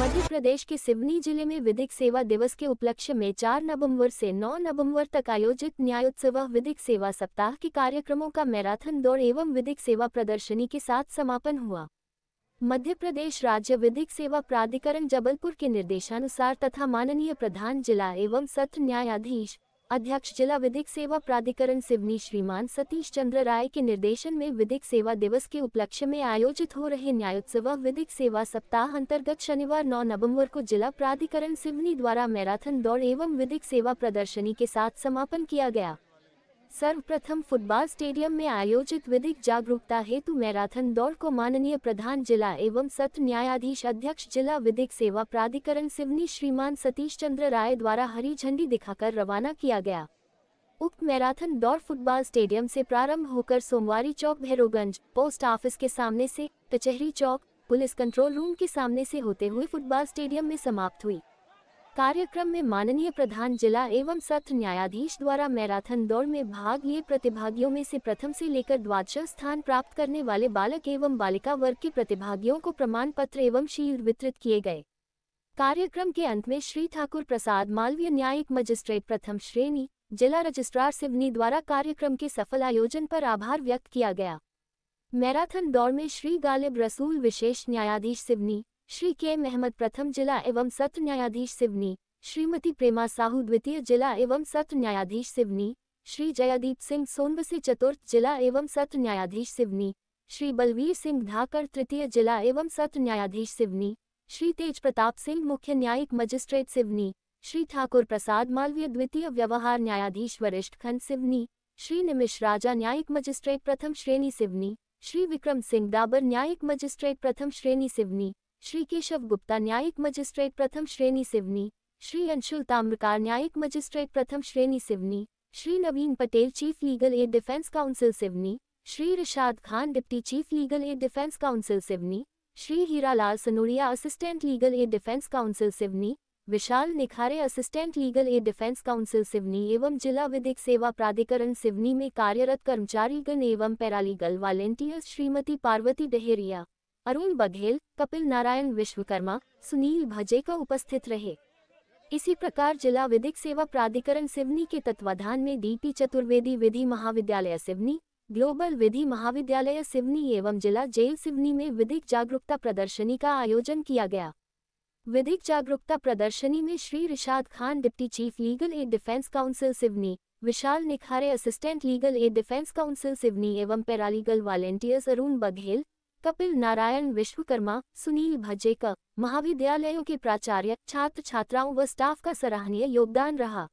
मध्य प्रदेश के सिवनी जिले में विधिक सेवा दिवस के उपलक्ष्य में 4 नवंबर से 9 नवंबर तक आयोजित न्यायोत्सव विधिक सेवा सप्ताह के कार्यक्रमों का मैराथन दौड़ एवं विधिक सेवा प्रदर्शनी के साथ समापन हुआ मध्य प्रदेश राज्य विधिक सेवा प्राधिकरण जबलपुर के निर्देशानुसार तथा माननीय प्रधान जिला एवं सत्र न्यायाधीश अध्यक्ष जिला विधिक सेवा प्राधिकरण सिवनी श्रीमान सतीश चंद्र राय के निर्देशन में विधिक सेवा दिवस के उपलक्ष्य में आयोजित हो रहे न्यायोत्सव विधिक सेवा सप्ताह अंतर्गत शनिवार 9 नवंबर को जिला प्राधिकरण सिवनी द्वारा मैराथन दौड़ एवं विधिक सेवा प्रदर्शनी के साथ समापन किया गया सर्वप्रथम फुटबॉल स्टेडियम में आयोजित विधिक जागरूकता हेतु मैराथन दौड़ को माननीय प्रधान जिला एवं सत्र न्यायाधीश अध्यक्ष जिला विधिक सेवा प्राधिकरण सिवनी श्रीमान सतीश चंद्र राय द्वारा हरी झंडी दिखाकर रवाना किया गया उक्त मैराथन दौड़ फुटबॉल स्टेडियम से प्रारंभ होकर सोमवारी चौक भैरोगंज पोस्ट ऑफिस के सामने से कचहरी चौक पुलिस कंट्रोल रूम के सामने से होते हुए फुटबॉल स्टेडियम में समाप्त हुई कार्यक्रम में माननीय प्रधान जिला एवं सत्र न्यायाधीश द्वारा मैराथन दौड़ में भाग लिए प्रतिभागियों में से प्रथम से लेकर द्वादश स्थान प्राप्त करने वाले बालक एवं बालिका वर्ग के प्रतिभागियों को प्रमाण पत्र एवं शील्ड वितरित किए गए कार्यक्रम के अंत में श्री ठाकुर प्रसाद मालवीय न्यायिक मजिस्ट्रेट प्रथम श्रेणी जिला रजिस्ट्रार सिवनी द्वारा कार्यक्रम के सफल आयोजन पर आभार व्यक्त किया गया मैराथन दौड़ में श्री गालिब रसूल विशेष न्यायाधीश सिवनी श्री के एम अहमद प्रथम जिला एवं सत्र न्यायाधीश सिवनी श्रीमती प्रेमा साहू द्वितीय जिला एवं सत्र न्यायाधीश सिवनी श्री जयदीप सिंह सोनवसी चतुर्थ जिला एवं सत्र न्यायाधीश सिवनी श्री बलवीर सिंह धाकर तृतीय जिला एवं सत्र न्यायाधीश सिवनी श्री तेज प्रताप सिंह मुख्य न्यायिक मजिस्ट्रेट सिवनी श्री ठाकुर प्रसाद मालवीय द्वितीय व्यवहार न्यायाधीश वरिष्ठ खंड सिवनी श्री निमिश राजा न्यायिक मजिस्ट्रेट प्रथम श्रेणी सिवनी श्री विक्रम सिंह दाबर न्यायिक मजिस्ट्रेट प्रथम श्रेणी सिवनी श्री केशव गुप्ता न्यायिक मजिस्ट्रेट प्रथम श्रेणी सिवनी श्री अंशुल ताम्रकार न्यायिक मजिस्ट्रेट प्रथम श्रेणी Seoni Shri Naveen Patel chief legal aid defence counsel Seoni Shri Rishad Khan deputy chief legal aid defence counsel Seoni Shri Hiralal Sanoria assistant legal aid defence counsel Seoni Vishal Nikhare assistant legal aid defence counsel Seoni एवं जिला विधिक सेवा प्राधिकरण सिवनी में कार्यरत कर्मचारीगण एवं पैरालीगल वॉलेंटियर्स श्रीमती पार्वती डहेरिया अरुण बघेल कपिल नारायण विश्वकर्मा सुनील भजेका उपस्थित रहे इसी प्रकार जिला विधिक सेवा प्राधिकरण सिवनी के तत्वाधान में डीपी चतुर्वेदी विधि महाविद्यालय सिवनी ग्लोबल विधि महाविद्यालय सिवनी एवं जिला जेल सिवनी में विधिक जागरूकता प्रदर्शनी का आयोजन किया गया विधिक जागरूकता प्रदर्शनी में Shri Rishad Khan deputy chief legal aid defence counsel Seoni Vishal Nikhare assistant legal aid defence counsel Seoni एवं पैरालीगल वॉलेंटियर्स अरुण बघेल कपिल नारायण विश्वकर्मा सुनील भजेकर महाविद्यालयों के प्राचार्य छात्र छात्राओं व स्टाफ का सराहनीय योगदान रहा